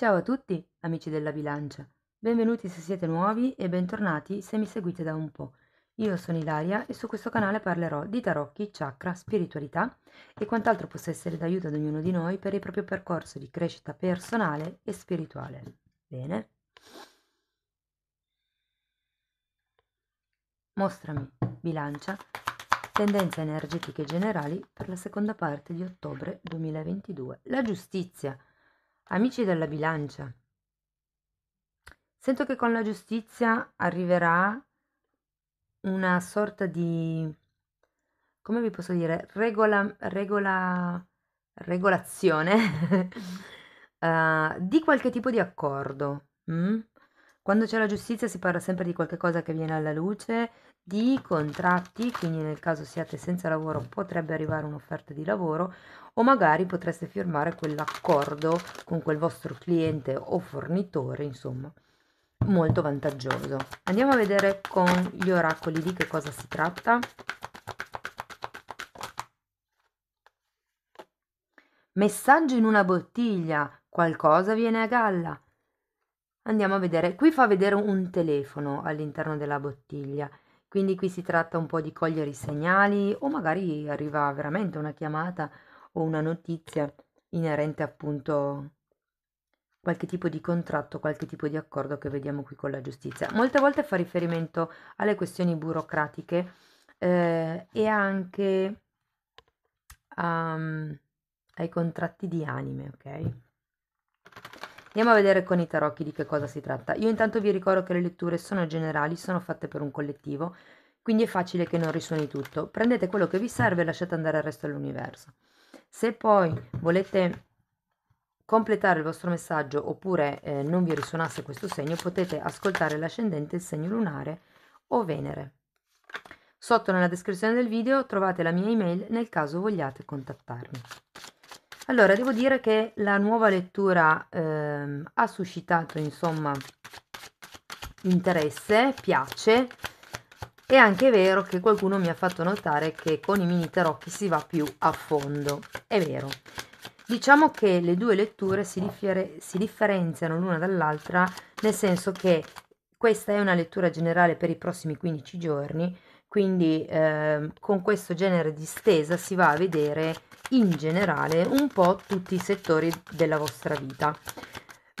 Ciao a tutti, amici della bilancia. Benvenuti se siete nuovi e bentornati se mi seguite da un po'. Io sono Ilaria e su questo canale parlerò di tarocchi, chakra, spiritualità e quant'altro possa essere d'aiuto ad ognuno di noi per il proprio percorso di crescita personale e spirituale. Bene? Mostrami, bilancia, tendenze energetiche generali per la seconda parte di ottobre 2022. La giustizia Amici della bilancia, sento che con la giustizia arriverà una sorta di, come vi posso dire, regola, regola, regolazione uh, di qualche tipo di accordo. Mm? Quando c'è la giustizia si parla sempre di qualcosa che viene alla luce, di contratti, quindi nel caso siate senza lavoro potrebbe arrivare un'offerta di lavoro o magari potreste firmare quell'accordo con quel vostro cliente o fornitore, insomma, molto vantaggioso. Andiamo a vedere con gli oracoli di che cosa si tratta. Messaggio in una bottiglia, qualcosa viene a galla. Andiamo a vedere, qui fa vedere un telefono all'interno della bottiglia quindi qui si tratta un po' di cogliere i segnali o magari arriva veramente una chiamata o una notizia inerente appunto qualche tipo di contratto, qualche tipo di accordo che vediamo qui con la giustizia. Molte volte fa riferimento alle questioni burocratiche eh, e anche um, ai contratti di anime, ok? Andiamo a vedere con i tarocchi di che cosa si tratta. Io intanto vi ricordo che le letture sono generali, sono fatte per un collettivo, quindi è facile che non risuoni tutto. Prendete quello che vi serve e lasciate andare il resto dell'universo. Se poi volete completare il vostro messaggio oppure eh, non vi risuonasse questo segno, potete ascoltare l'ascendente, il segno lunare o Venere. Sotto nella descrizione del video trovate la mia email nel caso vogliate contattarmi. Allora, devo dire che la nuova lettura eh, ha suscitato, insomma, interesse, piace. È anche vero che qualcuno mi ha fatto notare che con i mini tarocchi si va più a fondo. È vero. Diciamo che le due letture si, differ si differenziano l'una dall'altra, nel senso che questa è una lettura generale per i prossimi 15 giorni, quindi eh, con questo genere di stesa si va a vedere in generale un po' tutti i settori della vostra vita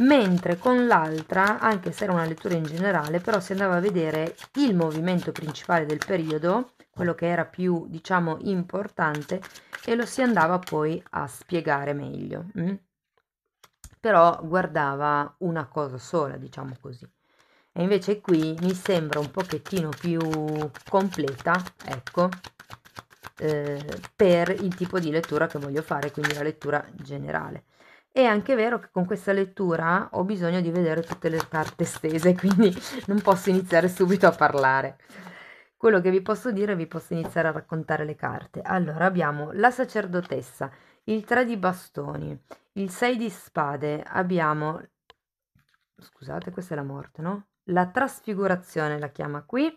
mentre con l'altra anche se era una lettura in generale però si andava a vedere il movimento principale del periodo quello che era più diciamo importante e lo si andava poi a spiegare meglio mm? però guardava una cosa sola diciamo così e invece qui mi sembra un pochettino più completa ecco eh, per il tipo di lettura che voglio fare quindi la lettura generale è anche vero che con questa lettura ho bisogno di vedere tutte le carte stese quindi non posso iniziare subito a parlare quello che vi posso dire vi posso iniziare a raccontare le carte allora abbiamo la sacerdotessa il 3 di bastoni il 6 di spade abbiamo scusate questa è la morte no la trasfigurazione la chiama qui,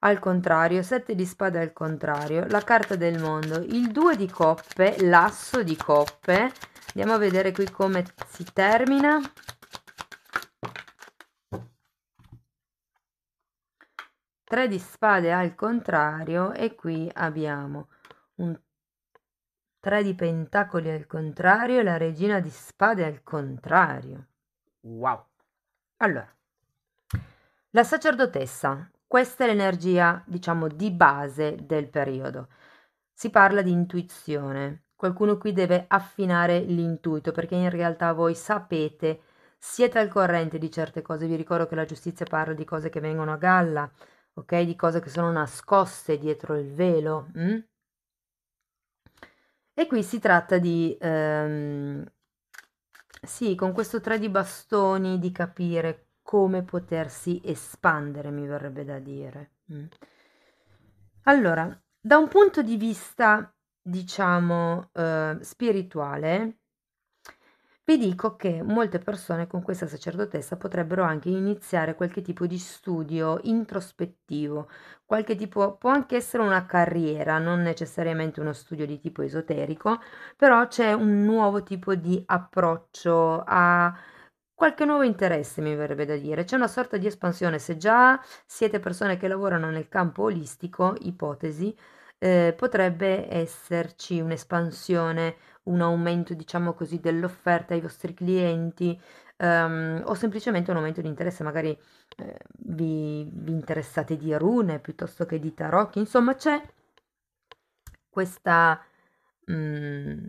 al contrario, sette di spade al contrario, la carta del mondo, il due di coppe, l'asso di coppe, andiamo a vedere qui come si termina. Tre di spade al contrario e qui abbiamo un tre di pentacoli al contrario e la regina di spade al contrario. Wow! Allora, la sacerdotessa, questa è l'energia, diciamo, di base del periodo. Si parla di intuizione. Qualcuno qui deve affinare l'intuito perché in realtà voi sapete, siete al corrente di certe cose. Vi ricordo che la giustizia parla di cose che vengono a galla, ok? Di cose che sono nascoste dietro il velo. Hm? E qui si tratta di... Ehm, sì, con questo tre di bastoni di capire come potersi espandere, mi verrebbe da dire. Mm. Allora, da un punto di vista, diciamo, eh, spirituale, vi dico che molte persone con questa sacerdotessa potrebbero anche iniziare qualche tipo di studio introspettivo, qualche tipo, può anche essere una carriera, non necessariamente uno studio di tipo esoterico, però c'è un nuovo tipo di approccio a qualche nuovo interesse, mi verrebbe da dire. C'è una sorta di espansione. Se già siete persone che lavorano nel campo olistico, ipotesi, eh, potrebbe esserci un'espansione, un aumento, diciamo così, dell'offerta ai vostri clienti ehm, o semplicemente un aumento di interesse. Magari eh, vi, vi interessate di rune piuttosto che di tarocchi. Insomma, c'è questa... Mh, mm,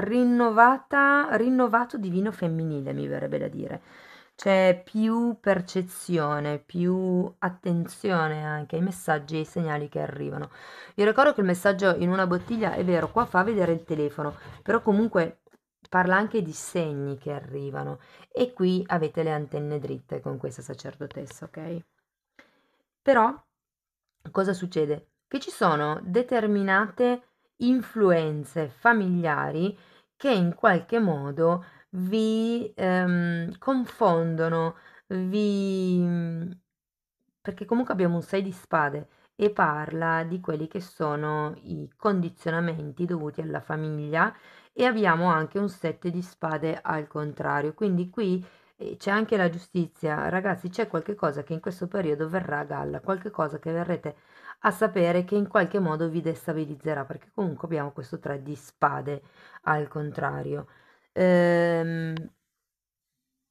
rinnovata, rinnovato divino femminile, mi verrebbe da dire. C'è più percezione, più attenzione anche ai messaggi e ai segnali che arrivano. Vi ricordo che il messaggio in una bottiglia è vero, qua fa vedere il telefono, però comunque parla anche di segni che arrivano e qui avete le antenne dritte con questa sacerdotessa, ok? Però cosa succede? Che ci sono determinate influenze familiari che in qualche modo vi ehm, confondono, vi... perché comunque abbiamo un 6 di spade e parla di quelli che sono i condizionamenti dovuti alla famiglia e abbiamo anche un 7 di spade al contrario, quindi qui eh, c'è anche la giustizia, ragazzi, c'è qualcosa che in questo periodo verrà a galla, qualcosa che verrete a sapere che in qualche modo vi destabilizzerà, perché comunque abbiamo questo 3 di spade al contrario. Ehm,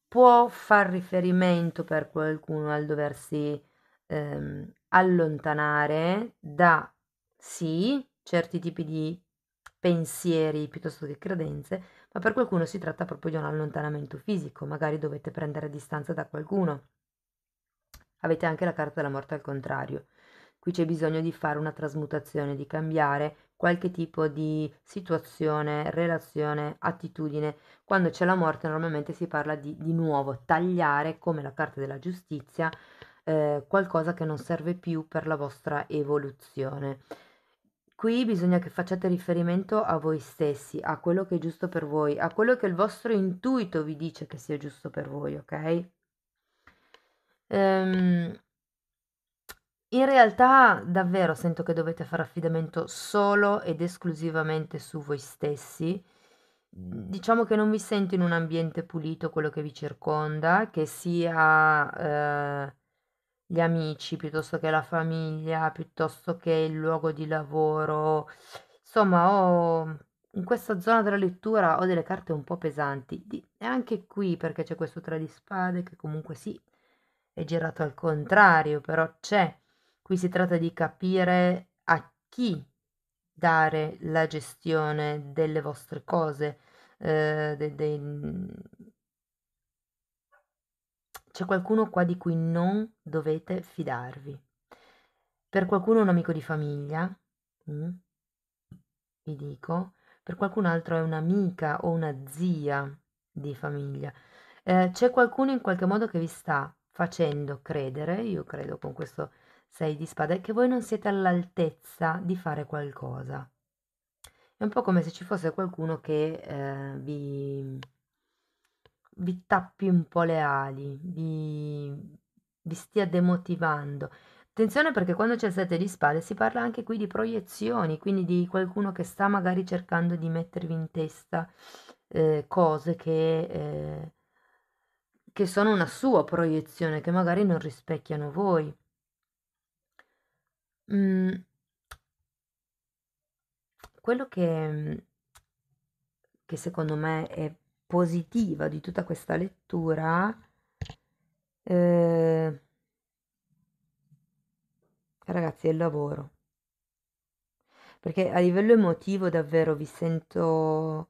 può far riferimento per qualcuno al doversi ehm, allontanare da sì certi tipi di pensieri piuttosto che credenze, ma per qualcuno si tratta proprio di un allontanamento fisico, magari dovete prendere distanza da qualcuno. Avete anche la carta della morte al contrario. Qui c'è bisogno di fare una trasmutazione, di cambiare qualche tipo di situazione, relazione, attitudine. Quando c'è la morte normalmente si parla di, di nuovo tagliare come la carta della giustizia eh, qualcosa che non serve più per la vostra evoluzione. Qui bisogna che facciate riferimento a voi stessi, a quello che è giusto per voi, a quello che il vostro intuito vi dice che sia giusto per voi, ok? Ehm, in realtà davvero sento che dovete fare affidamento solo ed esclusivamente su voi stessi. Diciamo che non vi sento in un ambiente pulito quello che vi circonda, che sia eh, gli amici piuttosto che la famiglia, piuttosto che il luogo di lavoro. Insomma, ho, in questa zona della lettura ho delle carte un po' pesanti. Di, e anche qui perché c'è questo tra di spade che comunque sì, è girato al contrario, però c'è Qui si tratta di capire a chi dare la gestione delle vostre cose. Eh, de, de... Mm, c'è qualcuno qua di cui non dovete fidarvi. Per qualcuno un amico di famiglia, mh, mm, vi dico, per qualcun altro è un'amica o una zia di famiglia. Eh, c'è qualcuno in qualche modo che vi sta facendo credere, io credo con questo sei di spada è che voi non siete all'altezza di fare qualcosa. È un po' come se ci fosse qualcuno che eh, vi, vi tappi un po' le ali, vi, vi stia demotivando. Attenzione perché quando c'è il sette di spade si parla anche qui di proiezioni, quindi di qualcuno che sta magari cercando di mettervi in testa eh, cose che, eh, che sono una sua proiezione, che magari non rispecchiano voi. Mhmm quello che mhmm, che secondo me è positivo di tutta questa lettura ehm ragazzi è il lavoro. Perché a livello emotivo davvero vi sento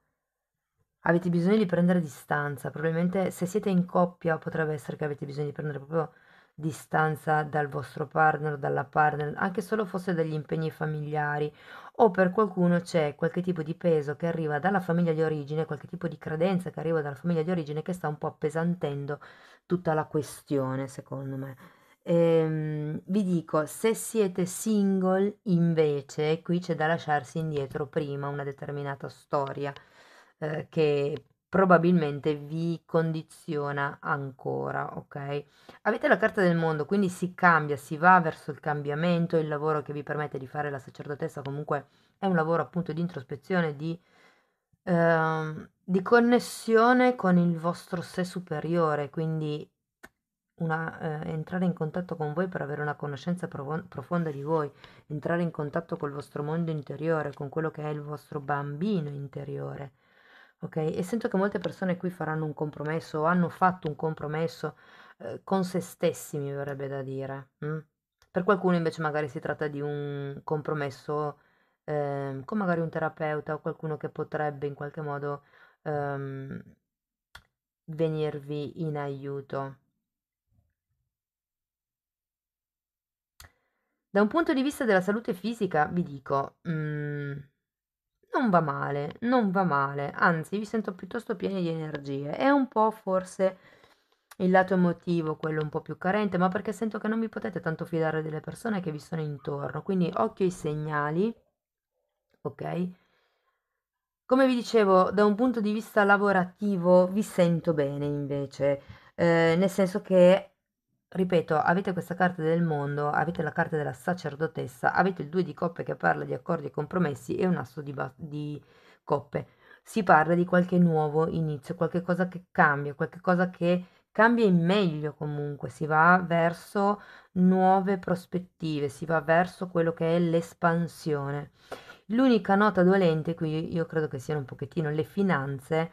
avete bisogno di prendere distanza, probabilmente se siete in coppia potrebbe essere che avete bisogno di prendere proprio distanza dal vostro partner, dalla partner, anche solo fosse dagli impegni familiari o per qualcuno c'è qualche tipo di peso che arriva dalla famiglia di origine, qualche tipo di credenza che arriva dalla famiglia di origine che sta un po' appesantendo tutta la questione, secondo me. Ehm, vi dico, se siete single, invece, qui c'è da lasciarsi indietro prima una determinata storia eh, che probabilmente vi condiziona ancora, ok? Avete la carta del mondo, quindi si cambia, si va verso il cambiamento, il lavoro che vi permette di fare la sacerdotessa comunque è un lavoro appunto di introspezione, di, eh, di connessione con il vostro sé superiore, quindi una, eh, entrare in contatto con voi per avere una conoscenza prof- profonda di voi, entrare in contatto col vostro mondo interiore, con quello che è il vostro bambino interiore ok? E sento che molte persone qui faranno un compromesso o hanno fatto un compromesso eh, con se stessi, mi verrebbe da dire. mm? Per qualcuno invece magari si tratta di un compromesso ehm, con magari un terapeuta o qualcuno che potrebbe in qualche modo ehm, venirvi in aiuto. Da un punto di vista della salute fisica, vi dico, mm, non va male, non va male, anzi vi sento piuttosto pieni di energie. È un po' forse il lato emotivo, quello un po' più carente, ma perché sento che non vi potete tanto fidare delle persone che vi sono intorno. Quindi occhio ai segnali, ok? Come vi dicevo, da un punto di vista lavorativo vi sento bene invece, eh, nel senso che ripeto, avete questa carta del mondo, avete la carta della sacerdotessa, avete il due di coppe che parla di accordi e compromessi e un asso di, di coppe. Si parla di qualche nuovo inizio, qualche cosa che cambia, qualche cosa che cambia in meglio comunque, si va verso nuove prospettive, si va verso quello che è l'espansione. L'unica nota dolente qui io credo che siano un pochettino le finanze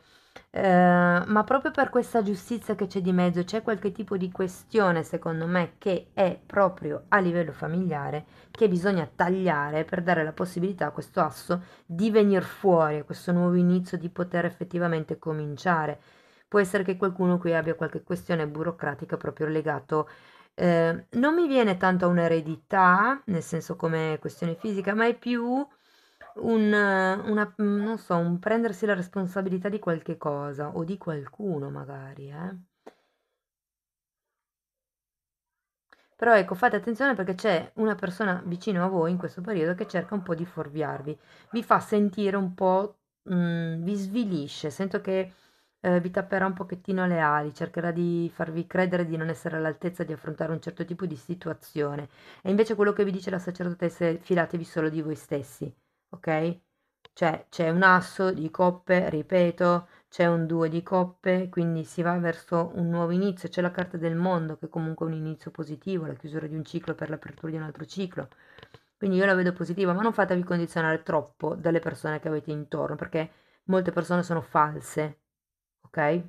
Ehm, ma proprio per questa giustizia che c'è di mezzo c'è qualche tipo di questione, secondo me, che è proprio a livello familiare che bisogna tagliare per dare la possibilità a questo asso di venire fuori, a questo nuovo inizio di poter effettivamente cominciare. Può essere che qualcuno qui abbia qualche questione burocratica proprio legato eh, non mi viene tanto a un'eredità, nel senso come questione fisica, ma è più un, una, non so, un prendersi la responsabilità di qualche cosa o di qualcuno magari, eh. Però ecco, fate attenzione perché c'è una persona vicino a voi in questo periodo che cerca un po' di forviarvi, vi fa sentire un po', mh, mm, vi svilisce, sento che eh, vi tapperà un pochettino le ali, cercherà di farvi credere di non essere all'altezza di affrontare un certo tipo di situazione. E invece quello che vi dice la sacerdotessa è filatevi solo di voi stessi ok? Cioè c'è un asso di coppe, ripeto, c'è un 2 di coppe, quindi si va verso un nuovo inizio, c'è la carta del mondo che comunque è un inizio positivo, la chiusura di un ciclo per l'apertura di un altro ciclo. Quindi io la vedo positiva, ma non fatevi condizionare troppo dalle persone che avete intorno, perché molte persone sono false, ok?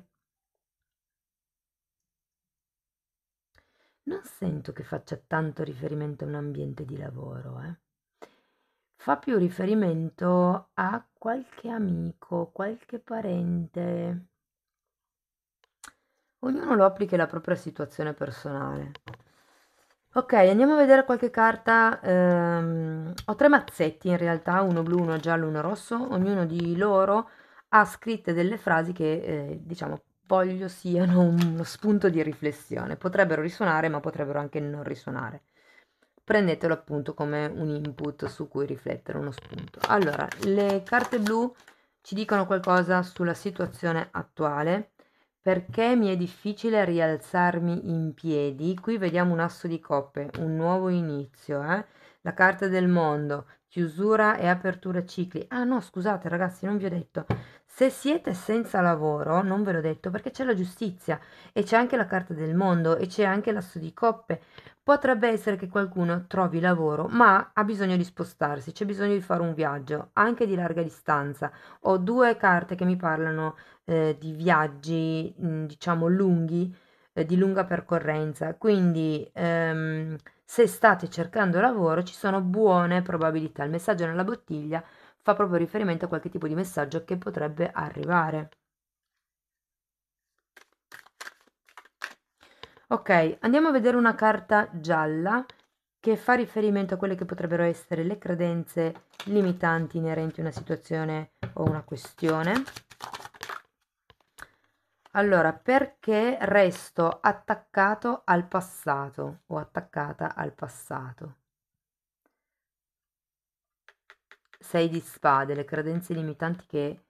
Non sento che faccia tanto riferimento a un ambiente di lavoro, eh fa più riferimento a qualche amico, qualche parente. Ognuno lo applica alla propria situazione personale. Ok, andiamo a vedere qualche carta. Um, ho tre mazzetti in realtà, uno blu, uno giallo, uno rosso. Ognuno di loro ha scritte delle frasi che, eh, diciamo, voglio siano uno spunto di riflessione. Potrebbero risuonare, ma potrebbero anche non risuonare prendetelo appunto come un input su cui riflettere, uno spunto. Allora, le carte blu ci dicono qualcosa sulla situazione attuale, perché mi è difficile rialzarmi in piedi. Qui vediamo un asso di coppe, un nuovo inizio, eh? la carta del mondo, chiusura e apertura cicli. Ah no, scusate ragazzi, non vi ho detto. Se siete senza lavoro, non ve l'ho detto perché c'è la giustizia e c'è anche la carta del mondo e c'è anche l'asso di coppe. Potrebbe essere che qualcuno trovi lavoro, ma ha bisogno di spostarsi, c'è bisogno di fare un viaggio, anche di larga distanza. Ho due carte che mi parlano eh, di viaggi, mm, diciamo, lunghi, eh, di lunga percorrenza. Quindi, ehm, se state cercando lavoro, ci sono buone probabilità. Il messaggio nella bottiglia fa proprio riferimento a qualche tipo di messaggio che potrebbe arrivare. Ok, andiamo a vedere una carta gialla che fa riferimento a quelle che potrebbero essere le credenze limitanti inerenti a una situazione o una questione. Allora, perché resto attaccato al passato o attaccata al passato? Sei di spade, le credenze limitanti che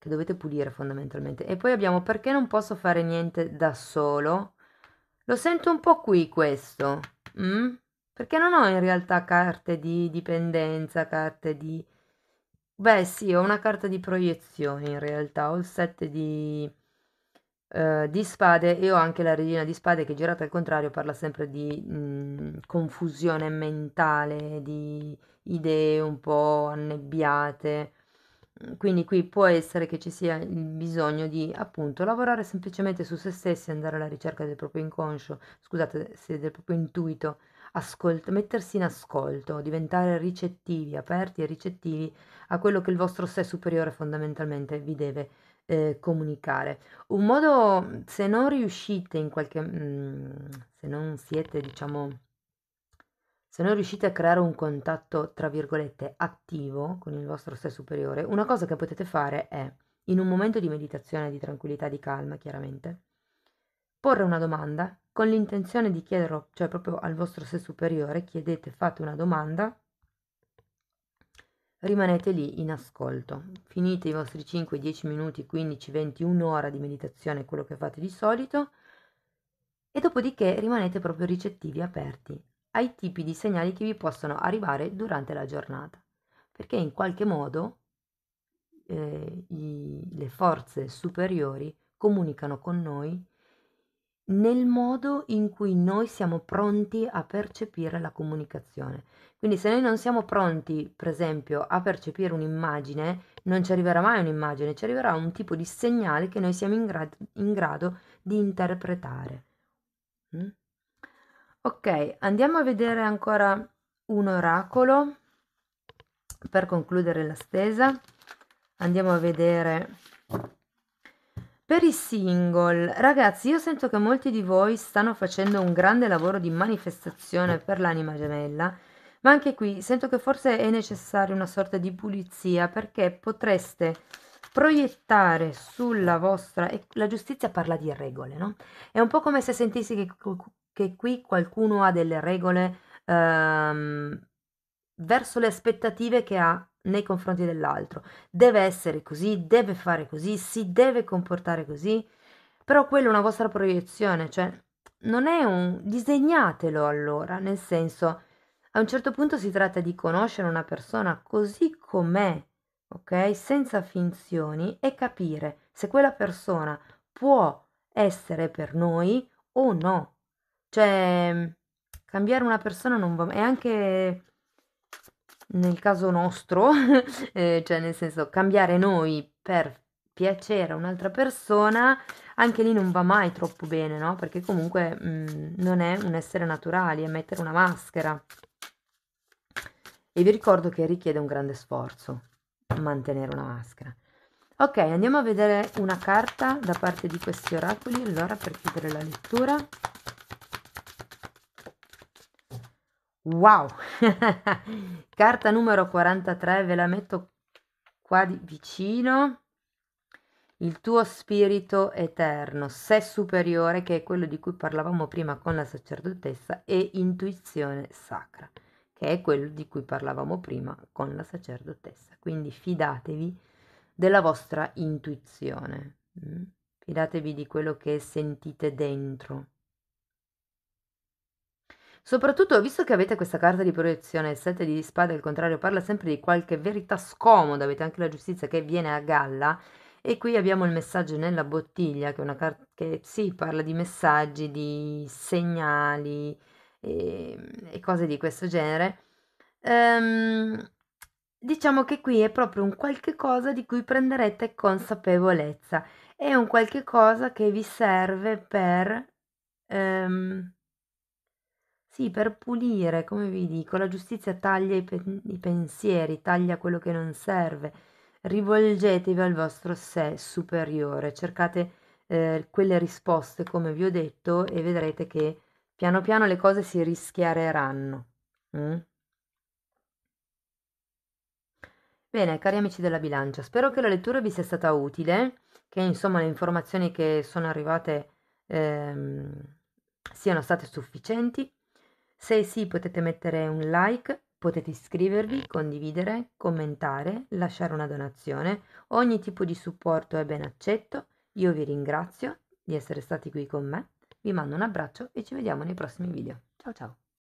che dovete pulire fondamentalmente. E poi abbiamo perché non posso fare niente da solo. Lo sento un po' qui questo, mm? perché non ho in realtà carte di dipendenza, carte di... Beh sì, ho una carta di proiezione in realtà, ho il set di, uh, di spade e ho anche la regina di spade che girata al contrario parla sempre di mh, mm, confusione mentale, di idee un po' annebbiate quindi qui può essere che ci sia il bisogno di appunto lavorare semplicemente su se stessi, andare alla ricerca del proprio inconscio, scusate, se del proprio intuito, ascolt- mettersi in ascolto, diventare ricettivi, aperti e ricettivi a quello che il vostro sé superiore fondamentalmente vi deve eh, comunicare. Un modo, se non riuscite in qualche... Mh, mm, se non siete, diciamo se non riuscite a creare un contatto, tra virgolette, attivo con il vostro sé superiore, una cosa che potete fare è, in un momento di meditazione, di tranquillità, di calma, chiaramente, porre una domanda con l'intenzione di chiederlo, cioè proprio al vostro sé superiore, chiedete, fate una domanda, rimanete lì in ascolto. Finite i vostri 5, 10 minuti, 15, 20, un'ora di meditazione, quello che fate di solito, e dopodiché rimanete proprio ricettivi, aperti ai tipi di segnali che vi possono arrivare durante la giornata, perché in qualche modo eh, i, le forze superiori comunicano con noi nel modo in cui noi siamo pronti a percepire la comunicazione. Quindi se noi non siamo pronti, per esempio, a percepire un'immagine, non ci arriverà mai un'immagine, ci arriverà un tipo di segnale che noi siamo in, grado, in grado di interpretare. Mm? Ok, andiamo a vedere ancora un oracolo per concludere la stesa. Andiamo a vedere per i single, ragazzi, io sento che molti di voi stanno facendo un grande lavoro di manifestazione per l'anima gemella, ma anche qui sento che forse è necessaria una sorta di pulizia perché potreste proiettare sulla vostra... E la giustizia parla di regole, no? È un po' come se sentissi che che qui qualcuno ha delle regole ehm, verso le aspettative che ha nei confronti dell'altro. Deve essere così, deve fare così, si deve comportare così, però quella è una vostra proiezione, cioè non è un... disegnatelo allora, nel senso, a un certo punto si tratta di conoscere una persona così com'è, ok? Senza finzioni e capire se quella persona può essere per noi o no. Cioè, mhmm, cambiare una persona non va... E anche nel caso nostro, eh, cioè nel senso cambiare noi per piacere a un'altra persona, anche lì non va mai troppo bene, no? Perché comunque mh, mhmm, non è un essere naturale, è mettere una maschera. E vi ricordo che richiede un grande sforzo mantenere una maschera. Ok, andiamo a vedere una carta da parte di questi oracoli, allora per chiudere la lettura. Wow! Carta numero 43, ve la metto qua di vicino. Il tuo spirito eterno, sé superiore, che è quello di cui parlavamo prima con la sacerdotessa, e intuizione sacra, che è quello di cui parlavamo prima con la sacerdotessa. Quindi fidatevi della vostra intuizione, mm? fidatevi di quello che sentite dentro Soprattutto visto che avete questa carta di proiezione, il 7 di spade al contrario parla sempre di qualche verità scomoda, avete anche la giustizia che viene a galla e qui abbiamo il messaggio nella bottiglia che è una carta che sì, parla di messaggi, di segnali e, ehm, e cose di questo genere. Ehm, diciamo che qui è proprio un qualche cosa di cui prenderete consapevolezza, è un qualche cosa che vi serve per... Um, sì, per pulire, come vi dico, la giustizia taglia i, pen- i pensieri, taglia quello che non serve. Rivolgetevi al vostro sé superiore, cercate eh, quelle risposte, come vi ho detto, e vedrete che piano piano le cose si rischiareranno. Mm? Bene, cari amici della bilancia, spero che la lettura vi sia stata utile, che insomma le informazioni che sono arrivate ehm, siano state sufficienti se sì potete mettere un like, potete iscrivervi, condividere, commentare, lasciare una donazione, ogni tipo di supporto è ben accetto. Io vi ringrazio di essere stati qui con me, vi mando un abbraccio e ci vediamo nei prossimi video. Ciao ciao!